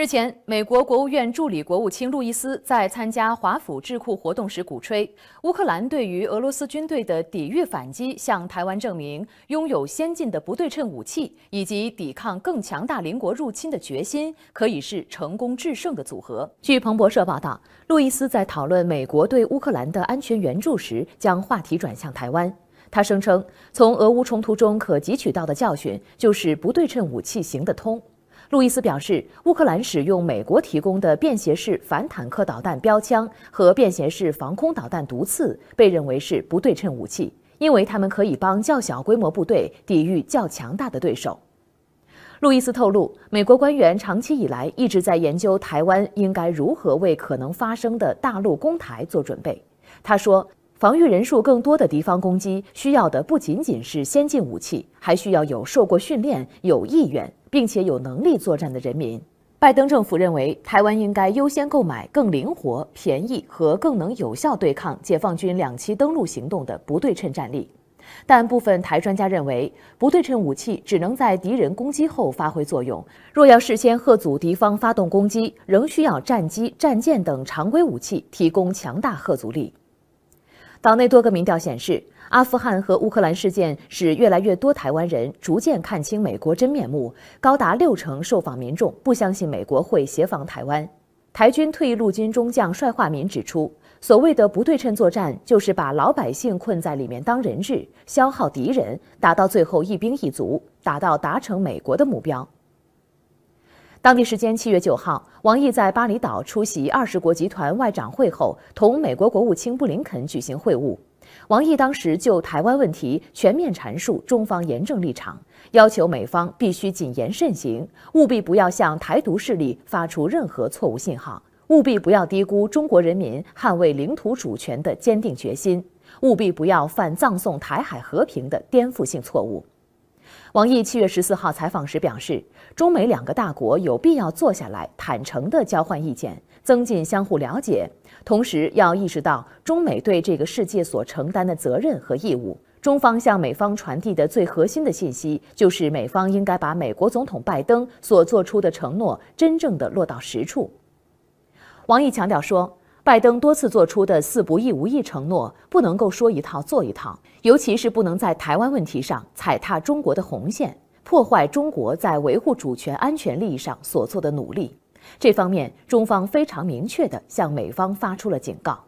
日前，美国国务院助理国务卿路易斯在参加华府智库活动时鼓吹，乌克兰对于俄罗斯军队的抵御反击，向台湾证明拥有先进的不对称武器以及抵抗更强大邻国入侵的决心，可以是成功制胜的组合。据彭博社报道，路易斯在讨论美国对乌克兰的安全援助时，将话题转向台湾。他声称，从俄乌冲突中可汲取到的教训就是不对称武器行得通。路易斯表示，乌克兰使用美国提供的便携式反坦克导弹“标枪”和便携式防空导弹“毒刺”，被认为是不对称武器，因为它们可以帮较小规模部队抵御较强大的对手。路易斯透露，美国官员长期以来一直在研究台湾应该如何为可能发生的大陆攻台做准备。他说。防御人数更多的敌方攻击需要的不仅仅是先进武器，还需要有受过训练、有意愿并且有能力作战的人民。拜登政府认为，台湾应该优先购买更灵活、便宜和更能有效对抗解放军两栖登陆行动的不对称战力。但部分台专家认为，不对称武器只能在敌人攻击后发挥作用，若要事先遏阻敌方发动攻击，仍需要战机、战舰等常规武器提供强大遏阻力。岛内多个民调显示，阿富汗和乌克兰事件使越来越多台湾人逐渐看清美国真面目，高达六成受访民众不相信美国会协防台湾。台军退役陆军中将帅化民指出，所谓的不对称作战，就是把老百姓困在里面当人质，消耗敌人，打到最后一兵一卒，打到达成美国的目标。当地时间七月九号，王毅在巴厘岛出席二十国集团外长会后，同美国国务卿布林肯举行会晤。王毅当时就台湾问题全面阐述中方严正立场，要求美方必须谨言慎行，务必不要向台独势力发出任何错误信号，务必不要低估中国人民捍卫领土主权的坚定决心，务必不要犯葬送台海和平的颠覆性错误。王毅七月十四号采访时表示，中美两个大国有必要坐下来坦诚地交换意见，增进相互了解，同时要意识到中美对这个世界所承担的责任和义务。中方向美方传递的最核心的信息，就是美方应该把美国总统拜登所做出的承诺，真正的落到实处。王毅强调说。拜登多次做出的“四不一无意”承诺，不能够说一套做一套，尤其是不能在台湾问题上踩踏中国的红线，破坏中国在维护主权安全利益上所做的努力。这方面，中方非常明确地向美方发出了警告。